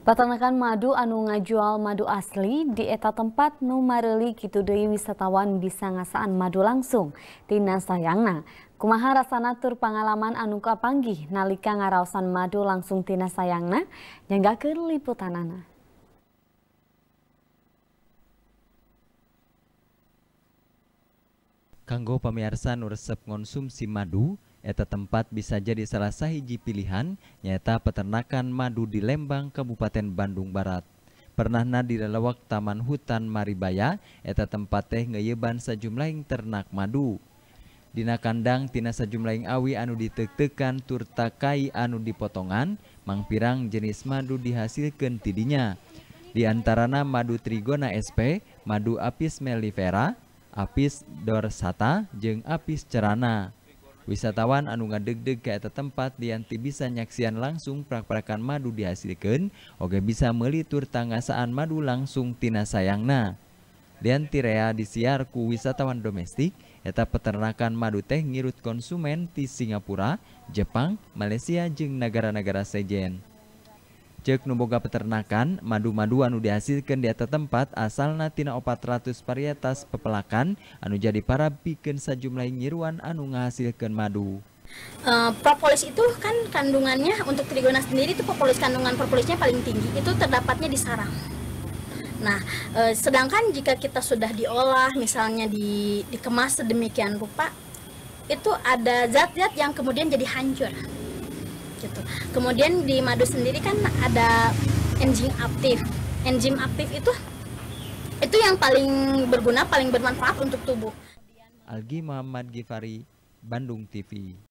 Peternakan madu anu ngajual madu asli di eta tempat nu mareli kitu deui wisatawan bisa ngasaan madu langsung. Tina sayangna, kumaha rasana tur pengalaman anu kapanggih nalika ngaraosan madu langsung tina sayangna nyanggakeun liputanana. Kanggo pamirsa nu resep konsumsi madu, Eta tempat bisa jadi salah sahiji pilihan nyata peternakan madu di Lembang, Kabupaten Bandung Barat. Pernah Pernahna dilelewak Taman Hutan Maribaya, eta tempat teh ngeyeban yang ternak madu. Dina kandang tina yang awi anu ditek-tekan turtakai anu dipotongan, mangpirang jenis madu dihasilkan tidinya. Di antarana madu trigona SP, madu apis mellifera, apis dorsata, jeng apis cerana. Wisatawan anu ngadeg-deg ke atas tempat dianti bisa nyaksian langsung prak-prakan madu dihasilkan, oke bisa melitur tangasaan madu langsung tina sayangna. Dianti rea disiar ku wisatawan domestik, eta peternakan madu teh ngirut konsumen di Singapura, Jepang, Malaysia, jeng negara-negara sejen cek nuboga peternakan madu-madu anu dihasilkan di atas tempat asalna tina 400 varietas pepelakan anu jadi para bikin sejumlah nyiruan anu ngahasilkan madu. Uh, propolis itu kan kandungannya untuk trigona sendiri itu propolis kandungan propolisnya paling tinggi itu terdapatnya di sarang. Nah, e, sedangkan jika kita sudah diolah misalnya di, dikemas sedemikian rupa itu ada zat-zat yang kemudian jadi hancur gitu. Kemudian di madu sendiri kan ada enzim aktif. Enzim aktif itu itu yang paling berguna, paling bermanfaat untuk tubuh. Algi Muhammad Gifari, Bandung TV.